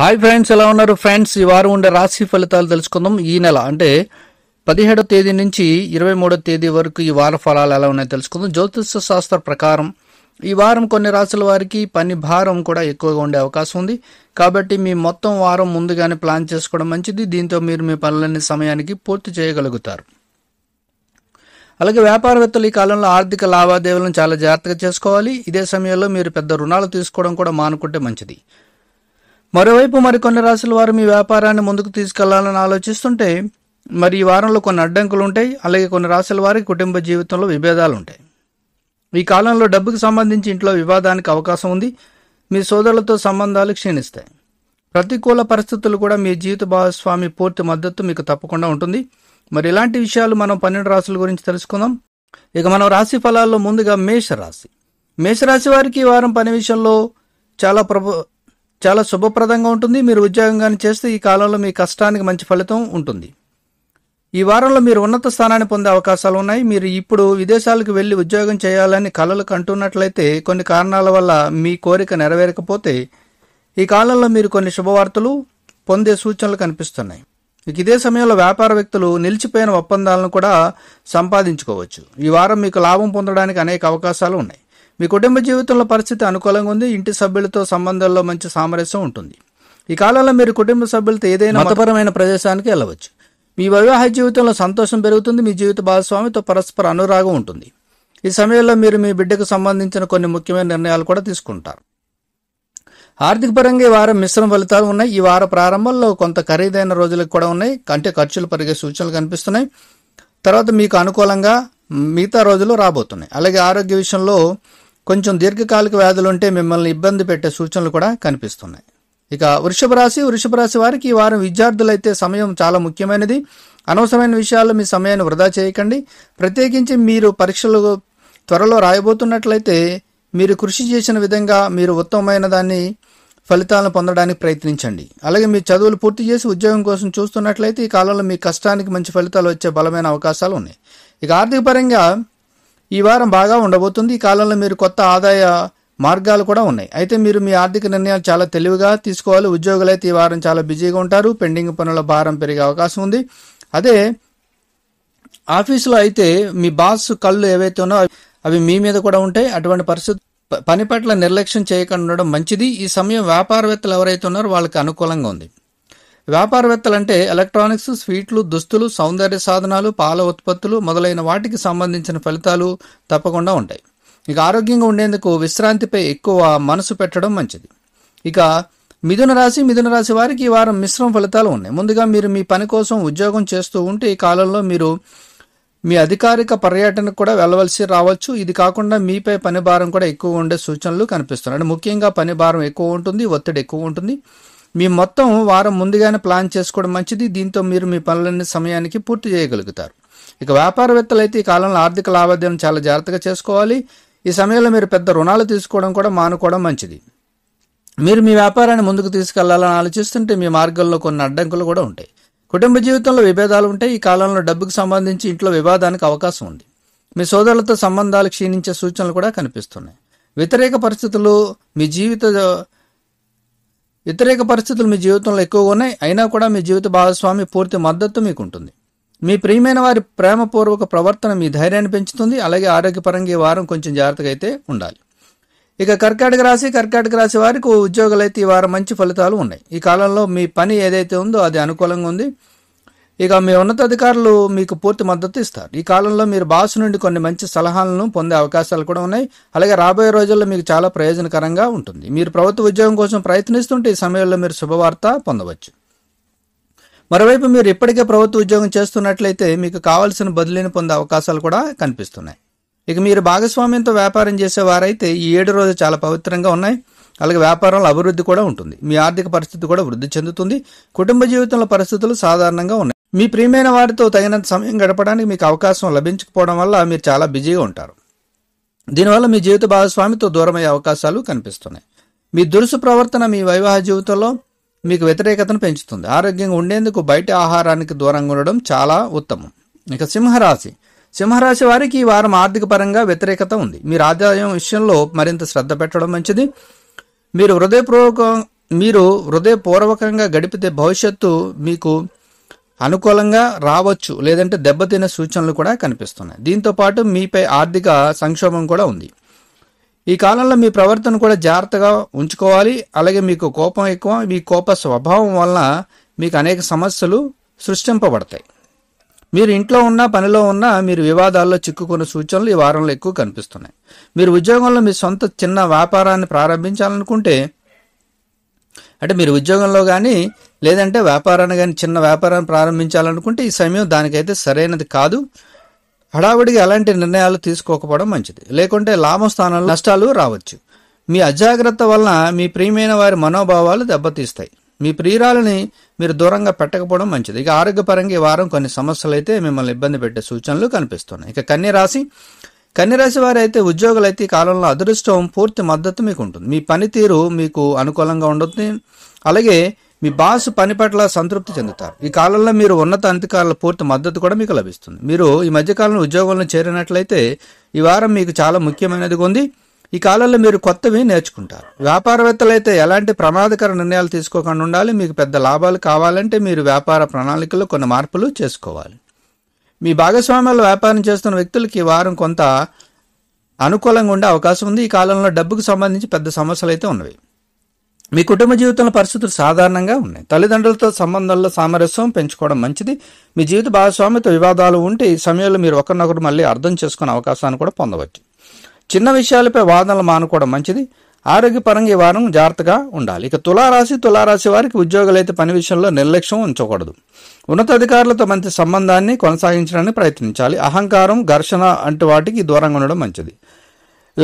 hi friends ఎలా ఉన్నారు friends ఈ వారం ఉండే రాశి ఫలితాలు తెలుసుకుందాం ఈ నెల అంటే పదిహేడో తేదీ నుంచి ఇరవై మూడో తేదీ వరకు ఈ వార ఫలాలు ఎలా ఉన్నాయో తెలుసుకుందాం జ్యోతిష శాస్త్ర ప్రకారం ఈ వారం కొన్ని రాశుల వారికి పని భారం కూడా ఎక్కువగా ఉండే అవకాశం ఉంది కాబట్టి మీ మొత్తం వారం ముందుగానే ప్లాన్ చేసుకోవడం మంచిది దీంతో మీరు మీ పనులన్నీ సమయానికి పూర్తి చేయగలుగుతారు అలాగే వ్యాపారవేత్తలు ఈ కాలంలో ఆర్థిక లావాదేవీలను చాలా జాగ్రత్తగా చేసుకోవాలి ఇదే సమయంలో మీరు పెద్ద రుణాలు తీసుకోవడం కూడా మానుకుంటే మంచిది మరోవైపు మరికొన్ని రాశుల వారు మీ వ్యాపారాన్ని ముందుకు తీసుకెళ్లాలని ఆలోచిస్తుంటే మరి ఈ వారంలో కొన్ని అడ్డంకులు ఉంటాయి అలాగే కొన్ని రాశుల వారికి కుటుంబ జీవితంలో విభేదాలు ఉంటాయి ఈ కాలంలో డబ్బుకు సంబంధించి ఇంట్లో వివాదానికి అవకాశం ఉంది మీ సోదరులతో సంబంధాలు క్షీణిస్తాయి ప్రతికూల పరిస్థితులు కూడా మీ జీవిత భాగస్వామి పూర్తి మద్దతు మీకు తప్పకుండా ఉంటుంది మరి ఇలాంటి విషయాలు మనం పన్నెండు రాశుల గురించి తెలుసుకుందాం ఇక మనం రాశి ఫలాల్లో ముందుగా మేషరాశి మేషరాశి వారికి ఈ వారం పని విషయంలో చాలా ప్రభు చాలా శుభప్రదంగా ఉంటుంది మీరు ఉద్యోగం కానీ చేస్తే ఈ కాలంలో మీ కష్టానికి మంచి ఫలితం ఉంటుంది ఈ వారంలో మీరు ఉన్నత స్థానాన్ని పొందే అవకాశాలు ఉన్నాయి మీరు ఇప్పుడు విదేశాలకు వెళ్ళి ఉద్యోగం చేయాలని కలలు కంటున్నట్లయితే కొన్ని కారణాల వల్ల మీ కోరిక నెరవేరకపోతే ఈ కాలంలో మీరు కొన్ని శుభవార్తలు పొందే సూచనలు కనిపిస్తున్నాయి మీకు ఇదే సమయంలో వ్యాపార వ్యక్తులు నిలిచిపోయిన ఒప్పందాలను కూడా సంపాదించుకోవచ్చు ఈ వారం మీకు లాభం పొందడానికి అనేక అవకాశాలు ఉన్నాయి మీ కుటుంబ జీవితంలో పరిస్థితి అనుకూలంగా ఉంది ఇంటి సభ్యులతో సంబంధాల్లో మంచి సామరస్యం ఉంటుంది ఈ కాలంలో మీరు కుటుంబ సభ్యులతో ఏదైనా మతపరమైన ప్రదేశానికి వెళ్ళవచ్చు మీ వివాహ జీవితంలో సంతోషం పెరుగుతుంది మీ జీవిత భాగస్వామితో పరస్పర అనురాగం ఉంటుంది ఈ సమయంలో మీరు మీ బిడ్డకు సంబంధించిన కొన్ని ముఖ్యమైన నిర్ణయాలు కూడా తీసుకుంటారు ఆర్థిక పరంగా ఈ వారం మిశ్రమ ఫలితాలు ఉన్నాయి ఈ వార ప్రారంభంలో కొంత ఖరీదైన రోజులకు కూడా ఉన్నాయి కంటే ఖర్చులు పెరిగే సూచనలు కనిపిస్తున్నాయి తర్వాత మీకు అనుకూలంగా మిగతా రోజులు రాబోతున్నాయి అలాగే ఆరోగ్య విషయంలో కొంచెం దీర్ఘకాలిక వ్యాధులుంటే మిమ్మల్ని ఇబ్బంది పెట్టే సూచనలు కూడా కనిపిస్తున్నాయి ఇక వృషభ రాశి వృషభ రాశి వారికి ఈ వారం విద్యార్థులైతే సమయం చాలా ముఖ్యమైనది అనవసరమైన విషయాల్లో మీ సమయాన్ని వృధా చేయకండి ప్రత్యేకించి మీరు పరీక్షలు త్వరలో రాయబోతున్నట్లయితే మీరు కృషి చేసిన విధంగా మీరు ఉత్తమమైన దాన్ని ఫలితాలను పొందడానికి ప్రయత్నించండి అలాగే మీ చదువులు పూర్తి చేసి ఉద్యోగం కోసం చూస్తున్నట్లయితే ఈ కాలంలో మీ కష్టానికి మంచి ఫలితాలు వచ్చే బలమైన అవకాశాలు ఉన్నాయి ఇక ఆర్థిక పరంగా ఈ వారం బాగా ఉండబోతుంది ఈ కాలంలో మీరు కొత్త ఆదాయ మార్గాలు కూడా ఉన్నాయి అయితే మీరు మీ ఆర్థిక నిర్ణయాలు చాలా తెలివిగా తీసుకోవాలి ఉద్యోగులైతే ఈ వారం చాలా బిజీగా ఉంటారు పెండింగ్ పనుల భారం పెరిగే అవకాశం ఉంది అదే ఆఫీసులో అయితే మీ బాస్ కళ్ళు ఏవైతే ఉన్నా అవి మీ మీద కూడా ఉంటాయి అటువంటి పరిస్థితి పని పట్ల నిర్లక్ష్యం చేయకుండా ఉండడం మంచిది ఈ సమయం వ్యాపారవేత్తలు ఎవరైతే ఉన్నారో వాళ్ళకి అనుకూలంగా ఉంది వ్యాపారవేత్తలంటే ఎలక్ట్రానిక్స్ స్వీట్లు దుస్తులు సౌందర్య సాధనాలు పాల ఉత్పత్తులు మొదలైన వాటికి సంబంధించిన ఫలితాలు తప్పకుండా ఉంటాయి ఇక ఆరోగ్యంగా ఉండేందుకు విశ్రాంతిపై ఎక్కువ మనసు పెట్టడం మంచిది ఇక మిథున రాశి మిథున రాశి వారికి ఈ వారం మిశ్రమ ఫలితాలు ఉన్నాయి ముందుగా మీరు మీ పని కోసం ఉద్యోగం చేస్తూ ఉంటే ఈ కాలంలో మీరు మీ అధికారిక పర్యటనకు కూడా వెళ్ళవలసి రావచ్చు ఇది కాకుండా మీపై పని భారం కూడా ఎక్కువ ఉండే సూచనలు కనిపిస్తున్నాయి ముఖ్యంగా పని భారం ఎక్కువ ఉంటుంది ఒత్తిడి ఎక్కువ ఉంటుంది మీ మొత్తం వారం ముందుగానే ప్లాన్ చేసుకోవడం మంచిది దీంతో మీరు మీ పనులన్నీ సమయానికి పూర్తి చేయగలుగుతారు ఇక వ్యాపారవేత్తలు అయితే ఈ కాలంలో ఆర్థిక లావాదేవీలు చాలా జాగ్రత్తగా చేసుకోవాలి ఈ సమయంలో మీరు పెద్ద రుణాలు తీసుకోవడం కూడా మానుకోవడం మంచిది మీరు మీ వ్యాపారాన్ని ముందుకు తీసుకెళ్లాలని ఆలోచిస్తుంటే మీ మార్గంలో కొన్ని అడ్డంకులు కూడా ఉంటాయి కుటుంబ జీవితంలో విభేదాలు ఉంటాయి ఈ కాలంలో డబ్బుకు సంబంధించి ఇంట్లో వివాదానికి అవకాశం ఉంది మీ సోదరులతో సంబంధాలు క్షీణించే సూచనలు కూడా కనిపిస్తున్నాయి వ్యతిరేక పరిస్థితులు మీ జీవిత వ్యతిరేక పరిస్థితులు మీ జీవితంలో ఎక్కువగా ఉన్నాయి అయినా కూడా మీ జీవిత భాగస్వామి పూర్తి మద్దతు మీకు ఉంటుంది మీ ప్రియమైన వారి ప్రేమపూర్వక ప్రవర్తన మీ ధైర్యాన్ని పెంచుతుంది అలాగే ఆరోగ్యపరంగా ఈ వారం కొంచెం జాగ్రత్తగా అయితే ఉండాలి ఇక కర్కాటక రాశి కర్కాటక రాశి వారికి ఉద్యోగులైతే ఈ వారం మంచి ఫలితాలు ఉన్నాయి ఈ కాలంలో మీ పని ఏదైతే ఉందో అది అనుకూలంగా ఉంది ఇక మీ ఉన్నతాధికారులు మీకు పూర్తి మద్దతు ఇస్తారు ఈ కాలంలో మీరు బాసు నుండి కొన్ని మంచి సలహాలను పొందే అవకాశాలు కూడా ఉన్నాయి అలాగే రాబోయే రోజుల్లో మీకు చాలా ప్రయోజనకరంగా ఉంటుంది మీరు ప్రభుత్వ ఉద్యోగం కోసం ప్రయత్నిస్తుంటే ఈ సమయంలో మీరు శుభవార్త పొందవచ్చు మరోవైపు మీరు ఇప్పటికే ప్రభుత్వ ఉద్యోగం చేస్తున్నట్లయితే మీకు కావలసిన బదిలీని పొందే అవకాశాలు కూడా కనిపిస్తున్నాయి ఇక మీరు భాగస్వామ్యంతో వ్యాపారం చేసేవారైతే ఈ ఏడు రోజులు చాలా పవిత్రంగా ఉన్నాయి అలాగే వ్యాపారంలో అభివృద్ధి కూడా ఉంటుంది మీ ఆర్థిక పరిస్థితి కూడా వృద్ధి చెందుతుంది కుటుంబ జీవితంలో పరిస్థితులు సాధారణంగా ఉన్నాయి మీ ప్రియమైన వారితో తగినంత సమయం గడపడానికి మీకు అవకాశం లభించకపోవడం వల్ల మీరు చాలా బిజీగా ఉంటారు దీనివల్ల మీ జీవిత భాగస్వామితో దూరమయ్యే అవకాశాలు కనిపిస్తున్నాయి మీ దురుసు ప్రవర్తన మీ వైవాహ జీవితంలో మీకు వ్యతిరేకతను పెంచుతుంది ఆరోగ్యంగా ఉండేందుకు బయట ఆహారానికి దూరంగా ఉండడం చాలా ఉత్తమం ఇక సింహరాశి సింహరాశి వారికి ఈ వారం ఆర్థిక పరంగా వ్యతిరేకత ఉంది మీరు ఆదాయం విషయంలో మరింత శ్రద్ధ పెట్టడం మంచిది మీరు హృదయపూర్వక మీరు హృదయపూర్వకంగా గడిపితే భవిష్యత్తు మీకు అనుకూలంగా రావచ్చు లేదంటే దెబ్బతినే సూచనలు కూడా కనిపిస్తున్నాయి దీంతో పాటు మీపై ఆర్థిక సంక్షోభం కూడా ఉంది ఈ కాలంలో మీ ప్రవర్తన కూడా జాగ్రత్తగా ఉంచుకోవాలి అలాగే మీకు కోపం ఎక్కువ మీ కోప స్వభావం వలన మీకు అనేక సమస్యలు సృష్టింపబడతాయి మీరు ఇంట్లో ఉన్నా పనిలో ఉన్నా మీరు వివాదాల్లో చిక్కుకున్న సూచనలు ఈ వారంలో ఎక్కువ కనిపిస్తున్నాయి మీరు ఉద్యోగంలో మీ సొంత చిన్న వ్యాపారాన్ని ప్రారంభించాలనుకుంటే అంటే మీరు ఉద్యోగంలో కానీ లేదంటే వ్యాపారాన్ని కానీ చిన్న వ్యాపారాన్ని ప్రారంభించాలనుకుంటే ఈ సమయం దానికైతే సరైనది కాదు హడావుడిగా అలాంటి నిర్ణయాలు తీసుకోకపోవడం మంచిది లేకుంటే స్థానాలు నష్టాలు రావచ్చు మీ అజాగ్రత్త వలన మీ ప్రియమైన వారి మనోభావాలు దెబ్బతీస్తాయి మీ ప్రియురాలని మీరు దూరంగా పెట్టకపోవడం మంచిది ఇక ఆరోగ్యపరంగా ఈ వారం కొన్ని సమస్యలు అయితే మిమ్మల్ని ఇబ్బంది పెట్టే సూచనలు కనిపిస్తున్నాయి ఇక కన్యరాశి కన్యరాశి వారైతే ఉద్యోగులైతే ఈ కాలంలో అదృష్టం పూర్తి మద్దతు మీకు ఉంటుంది మీ పనితీరు మీకు అనుకూలంగా ఉంటుంది అలాగే మీ బాస్ పని పట్ల సంతృప్తి చెందుతారు ఈ కాలంలో మీరు ఉన్నత అంత్యకాల పూర్తి మద్దతు కూడా మీకు లభిస్తుంది మీరు ఈ మధ్యకాలంలో ఉద్యోగంలో చేరినట్లయితే ఈ వారం మీకు చాలా ముఖ్యమైనది ఉంది ఈ కాలంలో మీరు కొత్తవి నేర్చుకుంటారు వ్యాపారవేత్తలు అయితే ఎలాంటి ప్రమాదకర నిర్ణయాలు తీసుకోకుండా ఉండాలి మీకు పెద్ద లాభాలు కావాలంటే మీరు వ్యాపార ప్రణాళికలో కొన్ని మార్పులు చేసుకోవాలి మీ భాగస్వామ్యాలు వ్యాపారం చేస్తున్న వ్యక్తులకి వారం కొంత అనుకూలంగా ఉండే అవకాశం ఉంది ఈ కాలంలో డబ్బుకు సంబంధించి పెద్ద సమస్యలు అయితే ఉన్నవి మీ కుటుంబ జీవితంలో పరిస్థితులు సాధారణంగా ఉన్నాయి తల్లిదండ్రులతో సంబంధాల్లో సామరస్యం పెంచుకోవడం మంచిది మీ జీవిత భాగస్వామితో వివాదాలు ఉంటే ఈ సమయంలో మీరు ఒకరినొకరు మళ్ళీ అర్థం చేసుకునే అవకాశాన్ని కూడా పొందవచ్చు చిన్న విషయాలపై వాదనలు మానుకోవడం మంచిది ఆరోగ్యపరంగా ఈ వారం జాగ్రత్తగా ఉండాలి ఇక తులారాశి తులారాశి వారికి ఉద్యోగులైతే పని విషయంలో నిర్లక్ష్యం ఉంచకూడదు ఉన్నతాధికారులతో మంచి సంబంధాన్ని కొనసాగించడానికి ప్రయత్నించాలి అహంకారం ఘర్షణ వంటి వాటికి దూరంగా ఉండడం మంచిది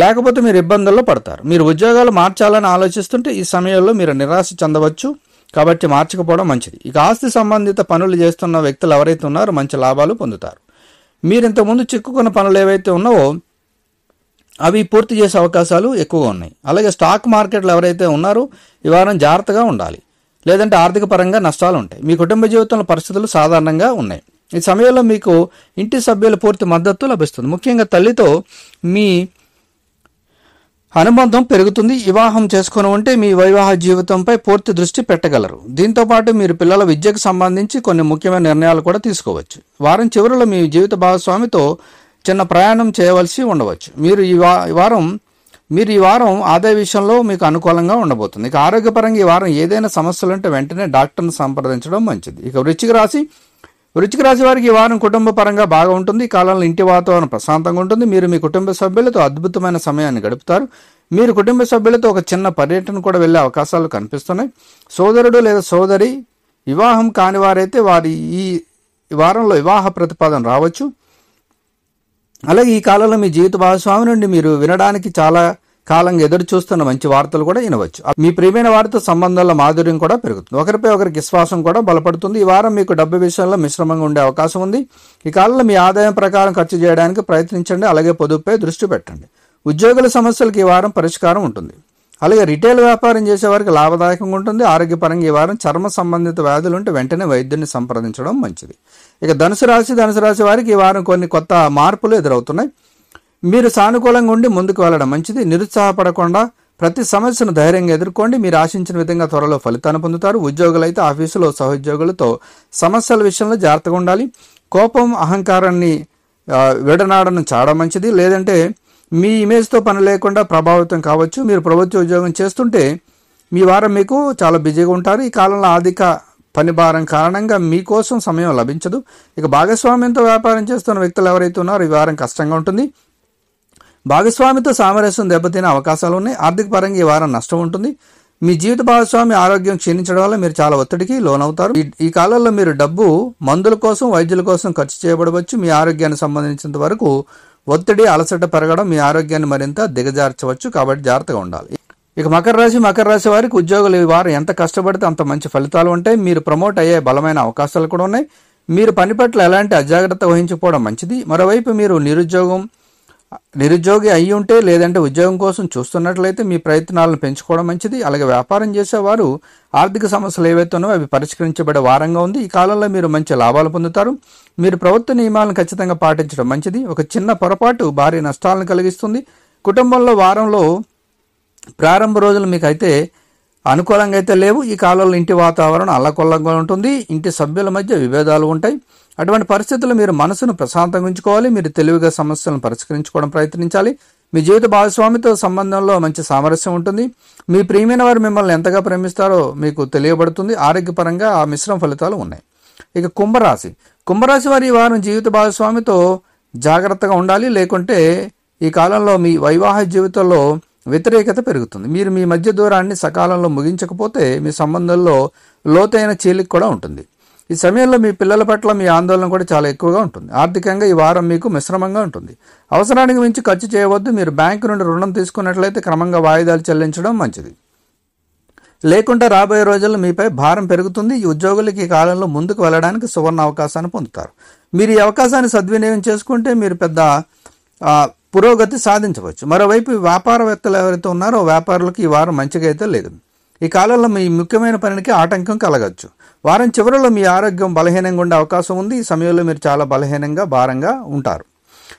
లేకపోతే మీరు ఇబ్బందుల్లో పడతారు మీరు ఉద్యోగాలు మార్చాలని ఆలోచిస్తుంటే ఈ సమయంలో మీరు నిరాశ చెందవచ్చు కాబట్టి మార్చకపోవడం మంచిది ఇక ఆస్తి సంబంధిత పనులు చేస్తున్న వ్యక్తులు ఎవరైతే ఉన్నారో మంచి లాభాలు పొందుతారు మీరు ఇంతకుముందు చిక్కుకున్న పనులు ఏవైతే ఉన్నావో అవి పూర్తి చేసే అవకాశాలు ఎక్కువగా ఉన్నాయి అలాగే స్టాక్ మార్కెట్లు ఎవరైతే ఉన్నారో ఈ వారం జాగ్రత్తగా ఉండాలి లేదంటే ఆర్థిక పరంగా నష్టాలు ఉంటాయి మీ కుటుంబ జీవితంలో పరిస్థితులు సాధారణంగా ఉన్నాయి ఈ సమయంలో మీకు ఇంటి సభ్యుల పూర్తి మద్దతు లభిస్తుంది ముఖ్యంగా తల్లితో మీ అనుబంధం పెరుగుతుంది వివాహం చేసుకుని ఉంటే మీ వైవాహ జీవితంపై పూర్తి దృష్టి పెట్టగలరు దీంతో పాటు మీరు పిల్లల విద్యకు సంబంధించి కొన్ని ముఖ్యమైన నిర్ణయాలు కూడా తీసుకోవచ్చు వారం చివరిలో మీ జీవిత భాగస్వామితో చిన్న ప్రయాణం చేయవలసి ఉండవచ్చు మీరు ఈ వారం మీరు ఈ వారం ఆదాయ విషయంలో మీకు అనుకూలంగా ఉండబోతుంది ఇక ఆరోగ్యపరంగా ఈ వారం ఏదైనా సమస్యలు ఉంటే వెంటనే డాక్టర్ను సంప్రదించడం మంచిది ఇక వృచ్చిక రాశి వృచ్చిక రాశి వారికి ఈ వారం కుటుంబ పరంగా బాగా ఉంటుంది ఈ కాలంలో ఇంటి వాతావరణం ప్రశాంతంగా ఉంటుంది మీరు మీ కుటుంబ సభ్యులతో అద్భుతమైన సమయాన్ని గడుపుతారు మీరు కుటుంబ సభ్యులతో ఒక చిన్న పర్యటన కూడా వెళ్ళే అవకాశాలు కనిపిస్తున్నాయి సోదరుడు లేదా సోదరి వివాహం కాని వారైతే వారి ఈ వారంలో వివాహ ప్రతిపాదన రావచ్చు అలాగే ఈ కాలంలో మీ జీవిత భాగస్వామి నుండి మీరు వినడానికి చాలా కాలంగా ఎదురు చూస్తున్న మంచి వార్తలు కూడా వినవచ్చు మీ ప్రియమైన వారితో సంబంధాల మాధుర్యం కూడా పెరుగుతుంది ఒకరిపై ఒకరికి విశ్వాసం కూడా బలపడుతుంది ఈ వారం మీకు డబ్బు విషయంలో మిశ్రమంగా ఉండే అవకాశం ఉంది ఈ కాలంలో మీ ఆదాయం ప్రకారం ఖర్చు చేయడానికి ప్రయత్నించండి అలాగే పొదుపుపై దృష్టి పెట్టండి ఉద్యోగుల సమస్యలకు ఈ వారం పరిష్కారం ఉంటుంది అలాగే రిటైల్ వ్యాపారం చేసేవారికి లాభదాయకంగా ఉంటుంది ఆరోగ్యపరంగా ఈ వారం చర్మ సంబంధిత వ్యాధులు ఉంటే వెంటనే వైద్యుని సంప్రదించడం మంచిది ఇక ధనుసు రాశి ధనుసు రాశి వారికి ఈ వారం కొన్ని కొత్త మార్పులు ఎదురవుతున్నాయి మీరు సానుకూలంగా ఉండి ముందుకు వెళ్ళడం మంచిది నిరుత్సాహపడకుండా ప్రతి సమస్యను ధైర్యంగా ఎదుర్కోండి మీరు ఆశించిన విధంగా త్వరలో ఫలితాన్ని పొందుతారు ఉద్యోగులైతే ఆఫీసులో సహోద్యోగులతో సమస్యల విషయంలో జాగ్రత్తగా ఉండాలి కోపం అహంకారాన్ని విడనాడను చాలా మంచిది లేదంటే మీ ఇమేజ్తో పని లేకుండా ప్రభావితం కావచ్చు మీరు ప్రభుత్వ ఉద్యోగం చేస్తుంటే మీ వారం మీకు చాలా బిజీగా ఉంటారు ఈ కాలంలో ఆర్థిక పని భారం కారణంగా మీకోసం సమయం లభించదు ఇక భాగస్వామ్యంతో వ్యాపారం చేస్తున్న వ్యక్తులు ఎవరైతే ఉన్నారో ఈ వారం కష్టంగా ఉంటుంది భాగస్వామితో సామరస్యం దెబ్బతినే అవకాశాలు ఉన్నాయి ఆర్థిక పరంగా ఈ వారం నష్టం ఉంటుంది మీ జీవిత భాగస్వామి ఆరోగ్యం క్షీణించడం వల్ల మీరు చాలా ఒత్తిడికి లోనవుతారు ఈ కాలంలో మీరు డబ్బు మందుల కోసం వైద్యుల కోసం ఖర్చు చేయబడవచ్చు మీ ఆరోగ్యానికి సంబంధించినంత వరకు ఒత్తిడి అలసట పెరగడం మీ ఆరోగ్యాన్ని మరింత దిగజార్చవచ్చు కాబట్టి జాగ్రత్తగా ఉండాలి ఇక మకర రాశి మకర రాశి వారికి ఉద్యోగులు ఈ వారం ఎంత కష్టపడితే అంత మంచి ఫలితాలు ఉంటాయి మీరు ప్రమోట్ అయ్యే బలమైన అవకాశాలు కూడా ఉన్నాయి మీరు పని పట్ల ఎలాంటి అజాగ్రత్త వహించకపోవడం మంచిది మరోవైపు మీరు నిరుద్యోగం నిరుద్యోగి అయి ఉంటే లేదంటే ఉద్యోగం కోసం చూస్తున్నట్లయితే మీ ప్రయత్నాలను పెంచుకోవడం మంచిది అలాగే వ్యాపారం చేసేవారు ఆర్థిక సమస్యలు ఏవైతున్నాయో అవి పరిష్కరించబడే వారంగా ఉంది ఈ కాలంలో మీరు మంచి లాభాలు పొందుతారు మీరు ప్రభుత్వ నియమాలను ఖచ్చితంగా పాటించడం మంచిది ఒక చిన్న పొరపాటు భారీ నష్టాలను కలిగిస్తుంది కుటుంబంలో వారంలో ప్రారంభ రోజులు మీకైతే అనుకూలంగా అయితే లేవు ఈ కాలంలో ఇంటి వాతావరణం అల్లకొల్లంగా ఉంటుంది ఇంటి సభ్యుల మధ్య విభేదాలు ఉంటాయి అటువంటి పరిస్థితుల్లో మీరు మనసును ప్రశాంతంగా ఉంచుకోవాలి మీరు తెలివిగా సమస్యలను పరిష్కరించుకోవడం ప్రయత్నించాలి మీ జీవిత భాగస్వామితో సంబంధంలో మంచి సామరస్యం ఉంటుంది మీ ప్రియమైన వారు మిమ్మల్ని ఎంతగా ప్రేమిస్తారో మీకు తెలియబడుతుంది ఆరోగ్యపరంగా ఆ మిశ్రమ ఫలితాలు ఉన్నాయి ఇక కుంభరాశి కుంభరాశి వారి వారం జీవిత భాగస్వామితో జాగ్రత్తగా ఉండాలి లేకుంటే ఈ కాలంలో మీ వైవాహిక జీవితంలో వ్యతిరేకత పెరుగుతుంది మీరు మీ మధ్య దూరాన్ని సకాలంలో ముగించకపోతే మీ సంబంధంలో లోతైన చీలిక కూడా ఉంటుంది ఈ సమయంలో మీ పిల్లల పట్ల మీ ఆందోళన కూడా చాలా ఎక్కువగా ఉంటుంది ఆర్థికంగా ఈ వారం మీకు మిశ్రమంగా ఉంటుంది అవసరానికి మించి ఖర్చు చేయవద్దు మీరు బ్యాంకు నుండి రుణం తీసుకున్నట్లయితే క్రమంగా వాయిదాలు చెల్లించడం మంచిది లేకుండా రాబోయే రోజుల్లో మీపై భారం పెరుగుతుంది ఈ ఉద్యోగులకి ఈ కాలంలో ముందుకు వెళ్ళడానికి సువర్ణ అవకాశాన్ని పొందుతారు మీరు ఈ అవకాశాన్ని సద్వినియోగం చేసుకుంటే మీరు పెద్ద పురోగతి సాధించవచ్చు మరోవైపు వ్యాపారవేత్తలు ఎవరైతే ఉన్నారో వ్యాపారులకు ఈ వారం మంచిగా అయితే లేదు ఈ కాలంలో మీ ముఖ్యమైన పనికి ఆటంకం కలగచ్చు వారం చివరిలో మీ ఆరోగ్యం బలహీనంగా ఉండే అవకాశం ఉంది ఈ సమయంలో మీరు చాలా బలహీనంగా భారంగా ఉంటారు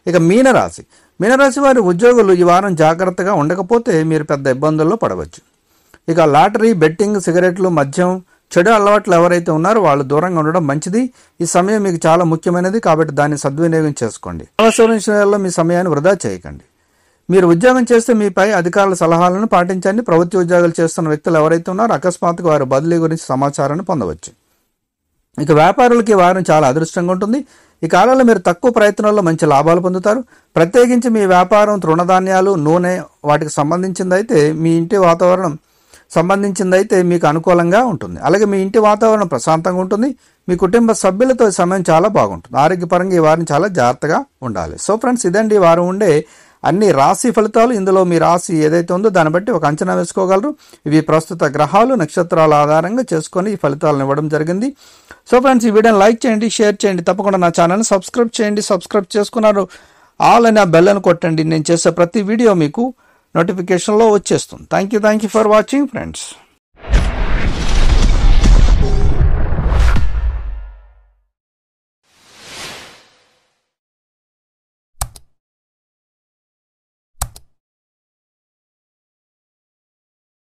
ఇక మీనరాశి మీనరాశి వారి ఉద్యోగులు ఈ వారం జాగ్రత్తగా ఉండకపోతే మీరు పెద్ద ఇబ్బందుల్లో పడవచ్చు ఇక లాటరీ బెట్టింగ్ సిగరెట్లు మద్యం చెడు అలవాట్లు ఎవరైతే ఉన్నారో వాళ్ళు దూరంగా ఉండడం మంచిది ఈ సమయం మీకు చాలా ముఖ్యమైనది కాబట్టి దాన్ని సద్వినియోగం చేసుకోండి అవసరం మీ సమయాన్ని వృధా చేయకండి మీరు ఉద్యోగం చేస్తే మీపై అధికారుల సలహాలను పాటించండి ప్రభుత్వ ఉద్యోగాలు చేస్తున్న వ్యక్తులు ఎవరైతే ఉన్నారో అకస్మాత్తుగా వారి బదిలీ గురించి సమాచారాన్ని పొందవచ్చు ఇక వ్యాపారులకి వారం చాలా అదృష్టంగా ఉంటుంది ఈ కాలంలో మీరు తక్కువ ప్రయత్నంలో మంచి లాభాలు పొందుతారు ప్రత్యేకించి మీ వ్యాపారం తృణధాన్యాలు నూనె వాటికి సంబంధించిందైతే మీ ఇంటి వాతావరణం సంబంధించిందైతే మీకు అనుకూలంగా ఉంటుంది అలాగే మీ ఇంటి వాతావరణం ప్రశాంతంగా ఉంటుంది మీ కుటుంబ సభ్యులతో సమయం చాలా బాగుంటుంది ఆరోగ్యపరంగా ఈ వారం చాలా జాగ్రత్తగా ఉండాలి సో ఫ్రెండ్స్ ఇదండి వారం ఉండే అన్ని రాశి ఫలితాలు ఇందులో మీ రాశి ఏదైతే ఉందో దాన్ని బట్టి ఒక అంచనా వేసుకోగలరు ఇవి ప్రస్తుత గ్రహాలు నక్షత్రాల ఆధారంగా చేసుకొని ఈ ఫలితాలను ఇవ్వడం జరిగింది సో ఫ్రెండ్స్ ఈ వీడియోని లైక్ చేయండి షేర్ చేయండి తప్పకుండా నా ఛానల్ని సబ్స్క్రైబ్ చేయండి సబ్స్క్రైబ్ చేసుకున్నారు ఆల్ అని ఆ బెల్లను కొట్టండి నేను చేసే ప్రతి వీడియో మీకు నోటిఫికేషన్లో వచ్చేస్తుంది thank you thank you for watching friends